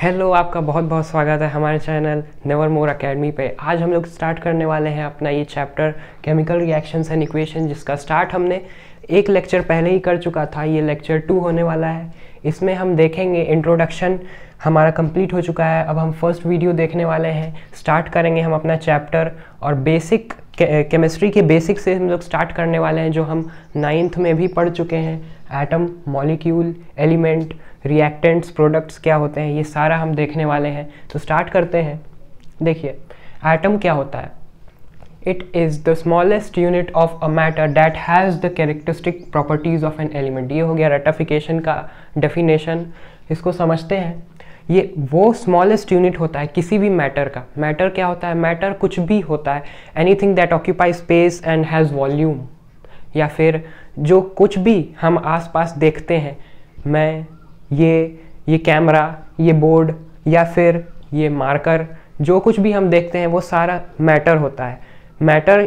hello आपका बहुत बहुत स्वागत है हमारे चैनल नेवर मोर अकेडमी पे आज हम लोग स्टार्ट करने वाले हैं अपना ये chapter chemical reactions and equation जिसका स्टार्ट हमने एक लेक्चर पहले ही कर चुका था ये लेक्चर टू होने वाला है इसमें हम देखेंगे इंट्रोडक्शन हमारा कंप्लीट हो चुका है अब हम फर्स्ट वीडियो देखने वाले हैं स्टार्ट करेंगे हम अपना चैप्टर और बेसिक केमिस्ट्री के बेसिक से हम लोग स्टार्ट करने वाले हैं जो हम नाइन्थ में भी पढ़ चुके हैं atom molecule element reactants products क्या होते हैं ये सारा हम देखने वाले हैं तो स्टार्ट करते हैं देखिए एटम क्या होता है it is the smallest unit of a matter that has the characteristic properties of an element ये हो गया रेटाफिकेशन का डेफिनेशन इसको समझते हैं ये वो स्मॉलेस्ट यूनिट होता है किसी भी मैटर का मैटर क्या होता है मैटर कुछ भी होता है anything that occupy space and has volume या फिर जो कुछ भी हम आसपास देखते हैं मैं ये ये कैमरा ये बोर्ड या फिर ये मार्कर जो कुछ भी हम देखते हैं वो सारा मैटर होता है मैटर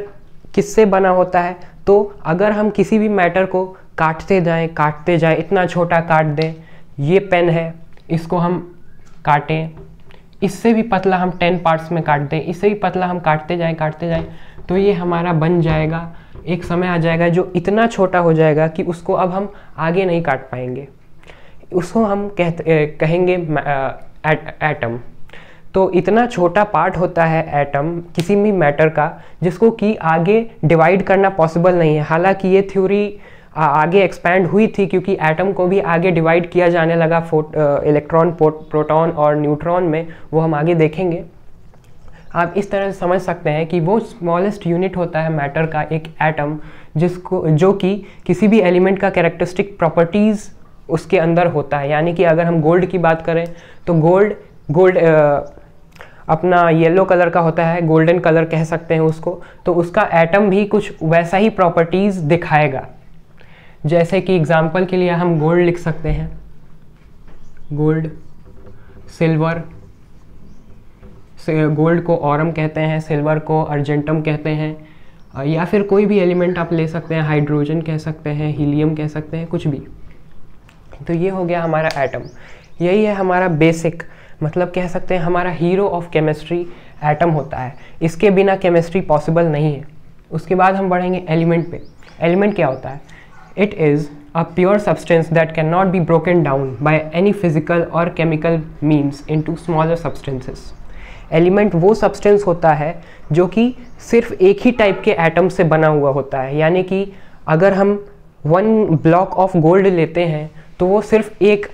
किससे बना होता है तो अगर हम किसी भी मैटर को काटते जाएं काटते जाएं इतना छोटा काट दें ये पेन है इसको हम काटें इससे भी पतला हम टेन पार्ट्स में काट दें इससे भी पतला हम काटते जाएं काटते जाएं तो ये हमारा बन जाएगा एक समय आ जाएगा जो इतना छोटा हो जाएगा कि उसको अब हम आगे नहीं काट पाएंगे उसको हम कहते कहेंगे एटम तो इतना छोटा पार्ट होता है एटम किसी भी मैटर का जिसको कि आगे डिवाइड करना पॉसिबल नहीं है हालांकि ये थ्योरी आगे एक्सपैंड हुई थी क्योंकि एटम को भी आगे डिवाइड किया जाने लगा इलेक्ट्रॉन प्रोटॉन और न्यूट्रॉन में वो हम आगे देखेंगे आप इस तरह से समझ सकते हैं कि वो स्मॉलेस्ट यूनिट होता है मैटर का एक एटम जिसको जो कि किसी भी एलिमेंट का कैरेक्टरिस्टिक प्रॉपर्टीज़ उसके अंदर होता है यानी कि अगर हम गोल्ड की बात करें तो गोल्ड गोल्ड अपना येलो कलर का होता है गोल्डन कलर कह सकते हैं उसको तो उसका एटम भी कुछ वैसा ही प्रॉपर्टीज़ दिखाएगा जैसे कि एग्ज़ाम्पल के लिए हम गोल्ड लिख सकते हैं गोल्ड सिल्वर गोल्ड को औरम कहते हैं सिल्वर को अर्जेंटम कहते हैं या फिर कोई भी एलिमेंट आप ले सकते हैं हाइड्रोजन कह सकते हैं हीलियम कह सकते हैं कुछ भी तो ये हो गया हमारा एटम यही है हमारा बेसिक मतलब कह सकते हैं हमारा हीरो ऑफ केमिस्ट्री एटम होता है इसके बिना केमिस्ट्री पॉसिबल नहीं है उसके बाद हम बढ़ेंगे एलिमेंट पे एलिमेंट क्या होता है it is a substance pure can not be broken down down any physical और chemical means into smaller substances element वो सब्सटेंस होता है जो कि सिर्फ एक ही टाइप के एटम से बना हुआ होता है यानी कि अगर हम वन ब्लॉक ऑफ गोल्ड लेते हैं तो वो सिर्फ एक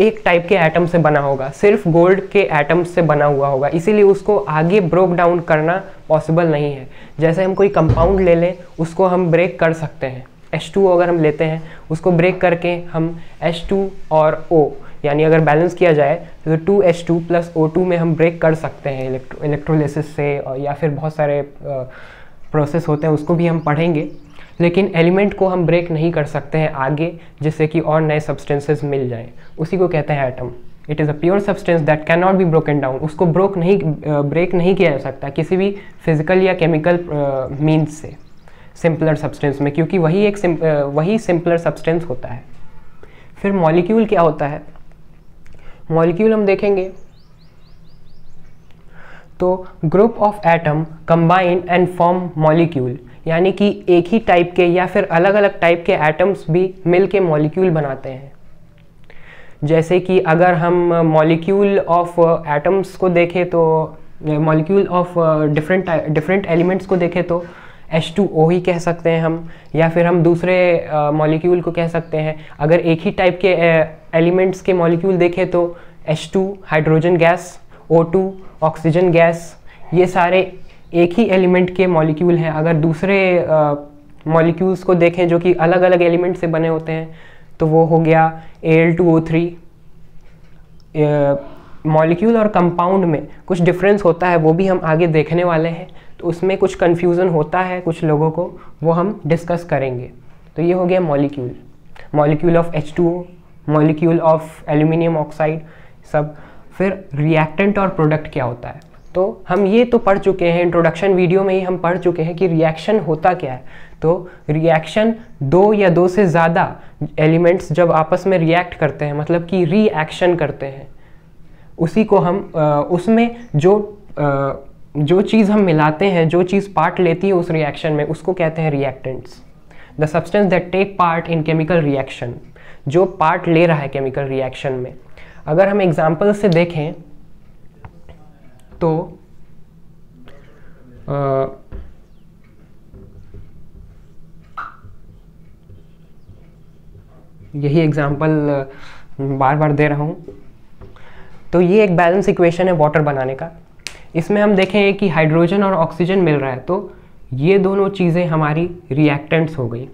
एक टाइप के एटम से बना होगा सिर्फ गोल्ड के एटम से बना हुआ होगा इसीलिए उसको आगे ब्रोक डाउन करना पॉसिबल नहीं है जैसे हम कोई कंपाउंड ले लें उसको हम ब्रेक कर सकते हैं H2 अगर हम लेते हैं उसको ब्रेक करके हम H2 और O यानी अगर बैलेंस किया जाए तो two H two plus O two में हम ब्रेक कर सकते हैं इलेक्ट्रोलिसिस से या फिर बहुत सारे प्रोसेस होते हैं उसको भी हम पढ़ेंगे लेकिन एलिमेंट को हम ब्रेक नहीं कर सकते हैं आगे जिससे कि और नए सब्सटेंसेस मिल जाएं उसी को कहते हैं atom it is a pure substance that can not be broken down उसको ब्रोक नहीं ब्रेक नहीं किया जा सकता किसी भी फिजिकल या केमिकल मीन्स uh, से सिंपलर सब्सटेंस में क्योंकि वही एक सिंप, uh, वही सिंपलर सब्सटेंस होता है फिर मॉलिक्यूल क्या होता है मॉलिक्यूल हम देखेंगे तो group of atom combined and form molecule यानी कि एक ही टाइप के या फिर अलग अलग टाइप के एटम्स भी मिल के मॉलिक्यूल बनाते हैं जैसे कि अगर हम मॉलिक्यूल ऑफ एटम्स को देखें तो molecule of different different elements को देखें तो H2O ही कह सकते हैं हम या फिर हम दूसरे मॉलिक्यूल को कह सकते हैं अगर एक ही टाइप के एलिमेंट्स के मॉलिक्यूल देखें तो H2 hydrogen gas O2 oxygen gas ये सारे एक ही एलिमेंट के मॉलिक्यूल हैं अगर दूसरे मॉलिक्यूल्स को देखें जो कि अलग अलग एलिमेंट से बने होते हैं तो वो हो गया L two O three molecule और कंपाउंड में कुछ डिफरेंस होता है वो भी हम आगे देखने वाले हैं उसमें कुछ कन्फ्यूज़न होता है कुछ लोगों को वो हम डिस्कस करेंगे तो ये हो गया molecule molecule of H two molecule of aluminium oxide सब फिर रिएक्टेंट और प्रोडक्ट क्या होता है तो हम ये तो पढ़ चुके हैं इंट्रोडक्शन वीडियो में ही हम पढ़ चुके हैं कि रिएक्शन होता क्या है तो रिएक्शन दो या दो से ज़्यादा एलिमेंट्स जब आपस में रिएक्ट करते हैं मतलब कि रिएक्शन करते हैं उसी को हम उसमें जो जो चीज़ हम मिलाते हैं जो चीज़ पार्ट लेती है उस रिएक्शन में उसको कहते हैं reactants the substance that take part in chemical reaction जो पार्ट ले रहा है केमिकल रिएक्शन में अगर हम एग्जाम्पल से देखें तो आ, यही एग्जाम्पल बार बार दे रहा हूँ तो ये एक बैलेंस इक्वेशन है वाटर बनाने का इसमें हम देखेंगे कि हाइड्रोजन और ऑक्सीजन मिल रहा है तो ये दोनों चीज़ें हमारी रिएक्टेंट्स हो गई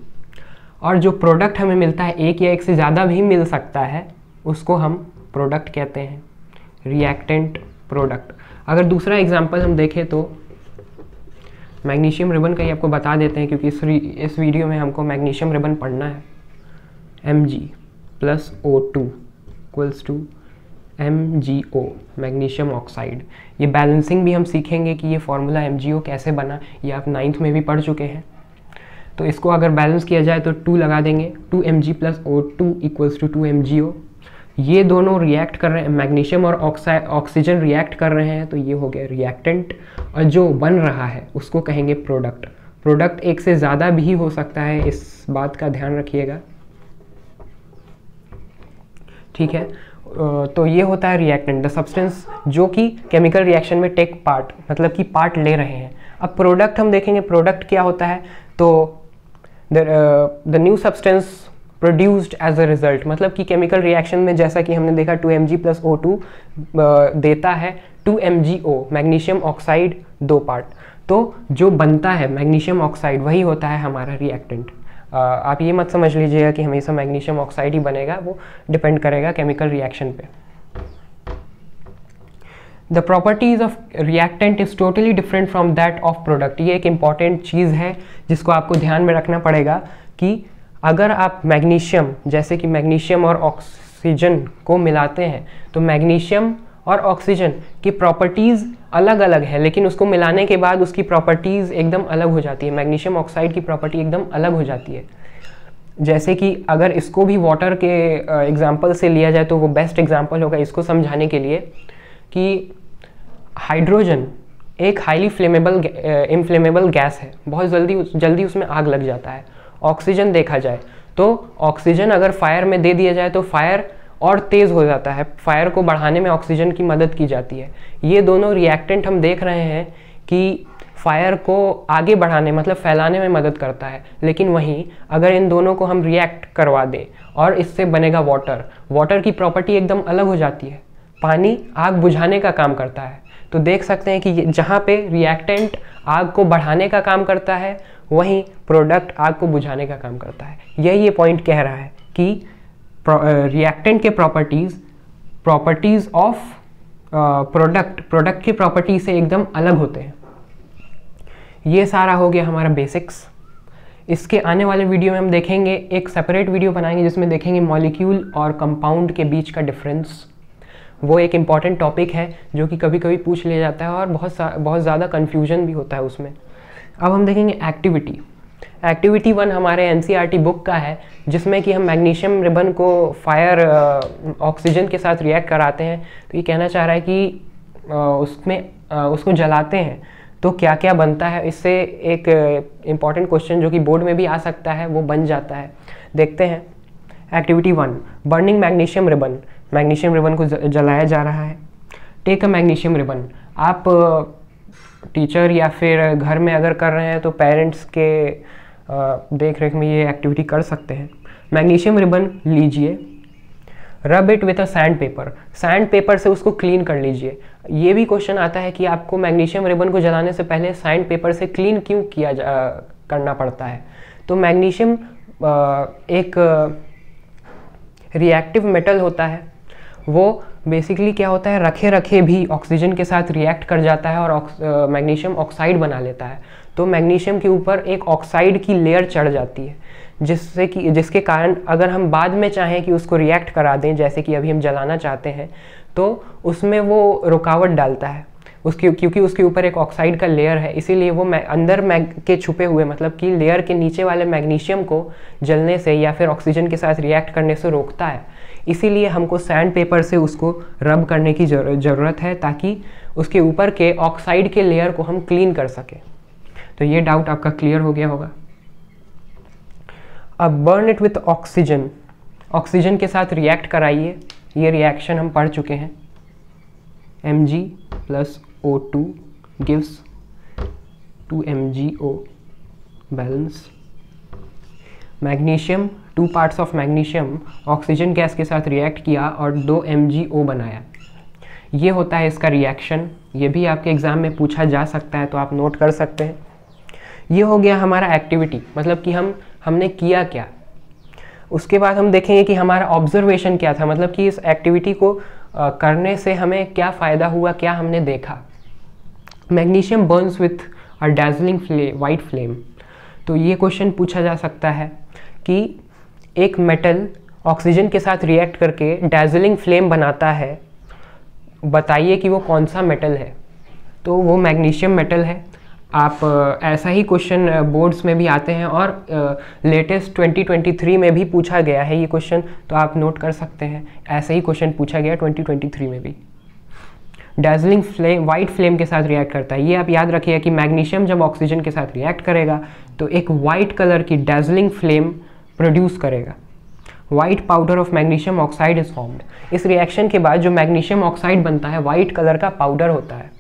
और जो प्रोडक्ट हमें मिलता है एक या एक से ज़्यादा भी मिल सकता है उसको हम प्रोडक्ट कहते हैं रिएक्टेंट प्रोडक्ट अगर दूसरा एग्जाम्पल हम देखें तो मैग्नीशियम रिबन का ही आपको बता देते हैं क्योंकि इस इस वीडियो में हमको मैग्नीशियम रिबन पढ़ना है M G plus O two equals to M G O magnesium oxide ये बैलेंसिंग भी हम सीखेंगे कि ये फार्मूला एम कैसे बना ये आप नाइन्थ में भी पढ़ चुके हैं तो इसको अगर बैलेंस किया जाए तो टू लगा देंगे two M G plus O two equals to two M G O ये दोनों रिएक्ट कर रहे हैं मैग्नीशियम और ऑक्सीजन रिएक्ट कर रहे हैं तो ये हो गया रिएक्टेंट और जो बन रहा है उसको कहेंगे प्रोडक्ट प्रोडक्ट एक से ज़्यादा भी हो सकता है इस बात का ध्यान रखिएगा ठीक है तो ये होता है रिएक्टेंट द सब्सटेंस जो कि केमिकल रिएक्शन में टेक पार्ट मतलब कि पार्ट ले रहे हैं अब प्रोडक्ट हम देखेंगे प्रोडक्ट क्या होता है तो the new substance produced as a result मतलब कि केमिकल रिएक्शन में जैसा कि हमने देखा two M G plus O two देता है two M G O magnesium oxide दो पार्ट तो जो बनता है मैग्नीशियम ऑक्साइड वही होता है हमारा रिएक्टेंट आप ये मत समझ लीजिएगा कि हमेशा मैग्नीशियम ऑक्साइड ही बनेगा वो डिपेंड करेगा केमिकल रिएक्शन पे the properties of reactant is totally different from that of product ये एक इंपॉर्टेंट चीज़ है जिसको आपको ध्यान में रखना पड़ेगा कि अगर आप मैग्नीशियम जैसे कि मैग्नीशियम और ऑक्सीजन को मिलाते हैं तो मैग्नीशियम और ऑक्सीजन की प्रॉपर्टीज़ अलग अलग है लेकिन उसको मिलाने के बाद उसकी प्रॉपर्टीज़ एकदम अलग हो जाती है मैग्नीशियम ऑक्साइड की प्रॉपर्टी एकदम अलग हो जाती है जैसे कि अगर इसको भी वाटर के एग्जाम्पल से लिया जाए तो वो बेस्ट एग्जाम्पल होगा इसको समझाने के लिए कि हाइड्रोजन एक हाईली फ्लेमेबल इनफ्लेमेबल गैस है बहुत जल्दी जल्दी उसमें आग लग जाता है ऑक्सीजन देखा जाए तो ऑक्सीजन अगर फायर में दे दिया जाए तो फायर और तेज़ हो जाता है फायर को बढ़ाने में ऑक्सीजन की मदद की जाती है ये दोनों रिएक्टेंट हम देख रहे हैं कि फायर को आगे बढ़ाने मतलब फैलाने में मदद करता है लेकिन वहीं अगर इन दोनों को हम रिएक्ट करवा दें और इससे बनेगा वाटर वाटर की प्रॉपर्टी एकदम अलग हो जाती है पानी आग बुझाने का काम करता है तो देख सकते हैं कि जहाँ पे रिएक्टेंट आग को बढ़ाने का काम करता है वहीं प्रोडक्ट आग को बुझाने का काम करता है यही ये पॉइंट कह रहा है कि रिएक्टेंट uh, के properties properties of product product की प्रॉपर्टी से एकदम अलग होते हैं ये सारा हो गया हमारा बेसिक्स इसके आने वाले वीडियो में हम देखेंगे एक सेपरेट वीडियो बनाएंगे जिसमें देखेंगे मॉलिक्यूल और कंपाउंड के बीच का डिफरेंस वो एक इम्पॉर्टेंट टॉपिक है जो कि कभी कभी पूछ लिया जाता है और बहुत बहुत ज़्यादा कन्फ्यूजन भी होता है उसमें अब हम देखेंगे एक्टिविटी एक्टिविटी वन हमारे एन बुक e का है जिसमें कि हम मैग्नीशियम रिबन को फायर ऑक्सीजन के साथ रिएक्ट कराते हैं तो ये कहना चाह रहा है कि आ, उसमें आ, उसको जलाते हैं तो क्या क्या बनता है इससे एक इम्पॉर्टेंट क्वेश्चन जो कि बोर्ड में भी आ सकता है वो बन जाता है देखते हैं activity one burning magnesium ribbon magnesium ribbon को जलाया जा रहा है टेक अ मैग्नीशियम रिबन आप टीचर या फिर घर में अगर कर रहे हैं तो पेरेंट्स के देख रेख में ये एक्टिविटी कर सकते हैं मैग्नीशियम रिबन लीजिए rub it with a sandpaper sandpaper से उसको क्लीन कर लीजिए ये भी क्वेश्चन आता है कि आपको मैग्नीशियम रिबन को जलाने से पहले सैंड पेपर से क्लीन क्यों किया जा करना पड़ता है तो मैग्नीशियम एक रिएक्टिव मेटल होता है वो बेसिकली क्या होता है रखे रखे भी ऑक्सीजन के साथ रिएक्ट कर जाता है और मैग्नीशियम ऑक्साइड बना लेता है तो मैग्नीशियम के ऊपर एक ऑक्साइड की लेयर चढ़ जाती है जिससे कि जिसके कारण अगर हम बाद में चाहें कि उसको रिएक्ट करा दें जैसे कि अभी हम जलाना चाहते हैं तो उसमें वो रुकावट डालता है उसके क्योंकि उसके ऊपर एक ऑक्साइड का लेयर है इसीलिए वो अंदर मैग के छुपे हुए मतलब कि लेयर के नीचे वाले मैग्नीशियम को जलने से या फिर ऑक्सीजन के साथ रिएक्ट करने से रोकता है इसीलिए हमको सैंड पेपर से उसको रब करने की ज़रूरत है ताकि उसके ऊपर के ऑक्साइड के लेयर को हम क्लीन कर सकें तो ये डाउट आपका क्लियर हो गया होगा अब burn it with oxygen oxygen के साथ रिएक्ट कराइए ये रिएक्शन हम पढ़ चुके हैं M G plus O two gives two M G O balance magnesium two parts of magnesium oxygen gas के साथ रिएक्ट किया और दो एम जी ओ बनाया ये होता है इसका रिएक्शन ये भी आपके एग्ज़ाम में पूछा जा सकता है तो आप नोट कर सकते हैं ये हो गया हमारा एक्टिविटी मतलब कि हम हमने किया क्या उसके बाद हम देखेंगे कि हमारा ऑब्जर्वेशन क्या था मतलब कि इस एक्टिविटी को आ, करने से हमें क्या फ़ायदा हुआ क्या हमने देखा magnesium burns with a dazzling फ्ले वाइट फ्लेम तो ये क्वेश्चन पूछा जा सकता है कि एक मेटल ऑक्सीजन के साथ रिएक्ट करके डैजलिंग फ्लेम बनाता है बताइए कि वो कौन सा मेटल है तो वो मैग्नीशियम मेटल है आप ऐसा ही क्वेश्चन बोर्ड्स में भी आते हैं और लेटेस्ट 2023 में भी पूछा गया है ये क्वेश्चन तो आप नोट कर सकते हैं ऐसा ही क्वेश्चन पूछा गया 2023 में भी डार्जलिंग फ्लेम वाइट फ्लेम के साथ रिएक्ट करता है ये आप याद रखिए कि मैग्नीशियम जब ऑक्सीजन के साथ रिएक्ट करेगा तो एक वाइट कलर की डार्जिलिंग फ्लेम प्रोड्यूस करेगा white powder of magnesium oxide is formed इस रिएक्शन के बाद जो मैग्नीशियम ऑक्साइड बनता है वाइट कलर का पाउडर होता है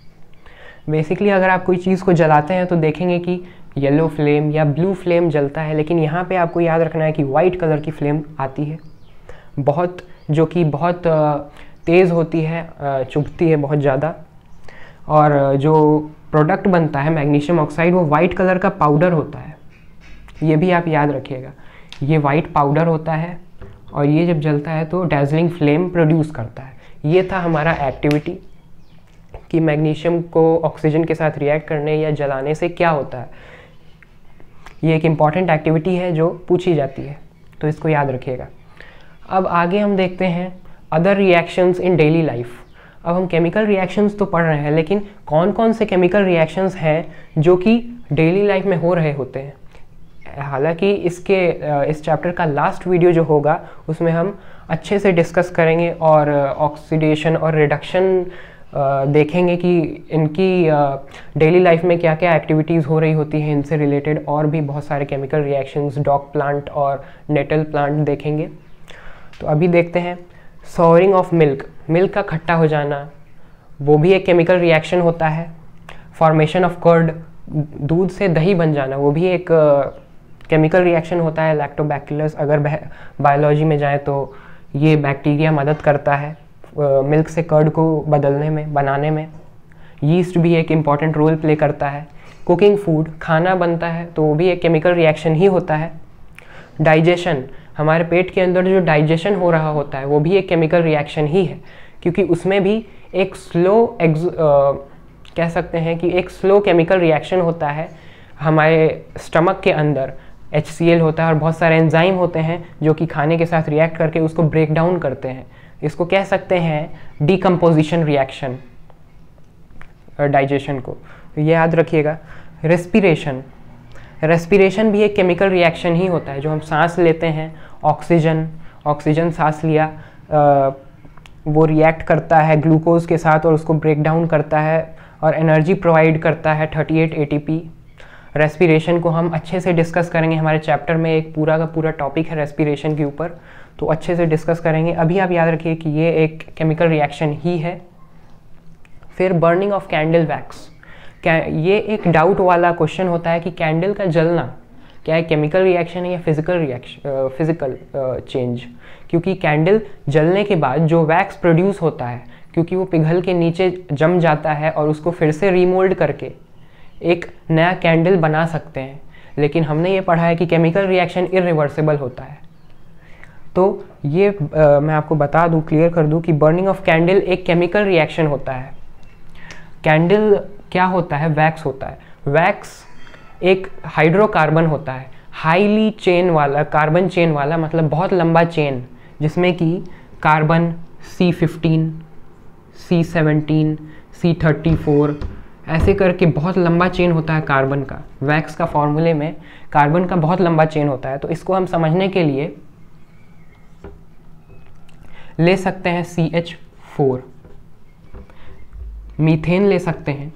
बेसिकली अगर आप कोई चीज़ को जलाते हैं तो देखेंगे कि येलो फ्लेम या ब्लू फ्लेम जलता है लेकिन यहाँ पे आपको याद रखना है कि वाइट कलर की फ्लेम आती है बहुत जो कि बहुत तेज़ होती है चुभती है बहुत ज़्यादा और जो प्रोडक्ट बनता है मैग्नीशियम ऑक्साइड वो वाइट कलर का पाउडर होता है ये भी आप याद रखिएगा ये वाइट पाउडर होता है और ये जब जलता है तो डेजलिंग फ्लेम प्रोड्यूस करता है ये था हमारा एक्टिविटी कि मैग्नीशियम को ऑक्सीजन के साथ रिएक्ट करने या जलाने से क्या होता है ये एक इम्पॉर्टेंट एक्टिविटी है जो पूछी जाती है तो इसको याद रखिएगा अब आगे हम देखते हैं other reactions in daily life अब हम केमिकल रिएक्शंस तो पढ़ रहे हैं लेकिन कौन कौन से केमिकल रिएक्शंस हैं जो कि डेली लाइफ में हो रहे होते हैं हालांकि इसके इस चैप्टर का लास्ट वीडियो जो होगा उसमें हम अच्छे से डिस्कस करेंगे और ऑक्सीडेशन और रिडक्शन देखेंगे कि इनकी डेली लाइफ में क्या क्या एक्टिविटीज़ हो रही होती हैं इनसे रिलेटेड और भी बहुत सारे केमिकल रिएक्शंस डॉग प्लांट और नेटल प्लांट देखेंगे तो अभी देखते हैं सोरिंग ऑफ मिल्क मिल्क का खट्टा हो जाना वो भी एक केमिकल रिएक्शन होता है फॉर्मेशन ऑफ कर्ड दूध से दही बन जाना वो भी एक केमिकल रिएक्शन होता है लैक्टोबैक्टिलस अगर बायोलॉजी में जाए तो ये बैक्टीरिया मदद करता है मिल्क से कर्ड को बदलने में बनाने में यीस्ट भी एक इम्पॉर्टेंट रोल प्ले करता है कुकिंग फूड खाना बनता है तो वो भी एक केमिकल रिएक्शन ही होता है डाइजेशन हमारे पेट के अंदर जो डाइजेशन हो रहा होता है वो भी एक केमिकल रिएक्शन ही है क्योंकि उसमें भी एक स्लो एग्ज कह सकते हैं कि एक स्लो केमिकल रिएक्शन होता है हमारे स्टमक के अंदर एच होता है और बहुत सारे एंजाइम होते हैं जो कि खाने के साथ रिएक्ट करके उसको ब्रेक डाउन करते हैं इसको कह सकते हैं डिकम्पोजिशन रिएक्शन डाइजेशन को तो ये याद रखिएगा रेस्पिरेशन रेस्पिरेशन भी एक केमिकल रिएक्शन ही होता है जो हम सांस लेते हैं ऑक्सीजन ऑक्सीजन सांस लिया आ, वो रिएक्ट करता है ग्लूकोज के साथ और उसको ब्रेक डाउन करता है और एनर्जी प्रोवाइड करता है 38 एटीपी रेस्पिरेशन को हम अच्छे से डिस्कस करेंगे हमारे चैप्टर में एक पूरा का पूरा टॉपिक है रेस्पिरेशन के ऊपर तो अच्छे से डिस्कस करेंगे अभी आप याद रखिए कि ये एक केमिकल रिएक्शन ही है फिर बर्निंग ऑफ कैंडल वैक्स ये एक डाउट वाला क्वेश्चन होता है कि कैंडल का जलना क्या है केमिकल रिएक्शन है या फिजिकल रिएक्शन फिजिकल चेंज क्योंकि कैंडल जलने के बाद जो वैक्स प्रोड्यूस होता है क्योंकि वो पिघल के नीचे जम जाता है और उसको फिर से रीमोल्ड करके एक नया कैंडल बना सकते हैं लेकिन हमने ये पढ़ा है कि केमिकल रिएक्शन इरिवर्सिबल होता है तो ये आ, मैं आपको बता दूँ क्लियर कर दूँ कि बर्निंग ऑफ कैंडल एक केमिकल रिएक्शन होता है कैंडल क्या होता है वैक्स होता है वैक्स एक हाइड्रोकार्बन होता है हाईली चेन वाला कार्बन चेन वाला मतलब बहुत लंबा चेन जिसमें कि कार्बन C15, C17, C34 ऐसे करके बहुत लंबा चेन होता है कार्बन का वैक्स का फॉर्मूले में कार्बन का बहुत लंबा चेन होता है तो इसको हम समझने के लिए ले सकते हैं सी एच फोर मीथेन ले सकते हैं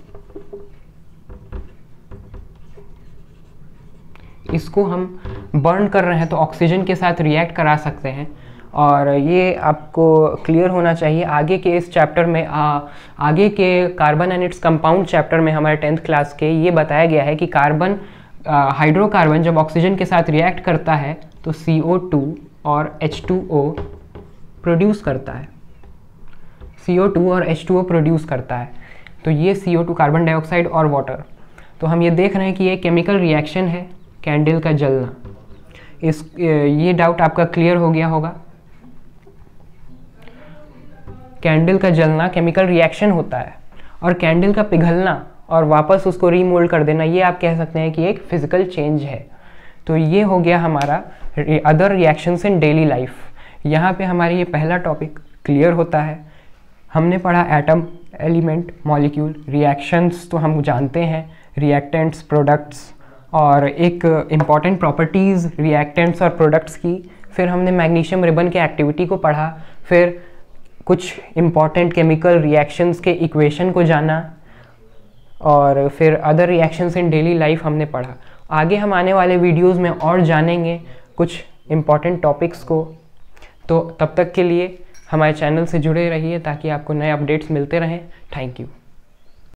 इसको हम बर्न कर रहे हैं तो ऑक्सीजन के साथ रिएक्ट करा सकते हैं और ये आपको क्लियर होना चाहिए आगे के इस चैप्टर में आ, आगे के carbon and its compound chapter में हमारे टेंथ क्लास के ये बताया गया है कि कार्बन हाइड्रोकार्बन जब ऑक्सीजन के साथ रिएक्ट करता है तो सी और एच प्रोड्यूस करता है सी और एच प्रोड्यूस करता है तो ये सी कार्बन डाइऑक्साइड और वाटर तो हम ये देख रहे हैं कि ये केमिकल रिएक्शन है कैंडल का जलना इस ये डाउट आपका क्लियर हो गया होगा कैंडल का जलना केमिकल रिएक्शन होता है और कैंडल का पिघलना और वापस उसको रीमोल्ड कर देना ये आप कह सकते हैं कि एक फिज़िकल चेंज है तो ये हो गया हमारा other reactions in daily life यहाँ पे हमारे ये पहला टॉपिक क्लियर होता है हमने पढ़ा एटम एलिमेंट मॉलिक्यूल रिएक्शंस तो हम जानते हैं रिएक्टेंट्स प्रोडक्ट्स और एक इम्पॉर्टेंट प्रॉपर्टीज़ रिएक्टेंट्स और प्रोडक्ट्स की फिर हमने मैग्नीशियम रिबन के एक्टिविटी को पढ़ा फिर कुछ इम्पॉर्टेंट केमिकल रिएक्शंस के इक्वेशन को जाना और फिर other reactions in daily life हमने पढ़ा आगे हम आने वाले वीडियोस में और जानेंगे कुछ इम्पॉर्टेंट टॉपिक्स को तो तब तक के लिए हमारे चैनल से जुड़े रहिए ताकि आपको नए अपडेट्स मिलते रहें थैंक यू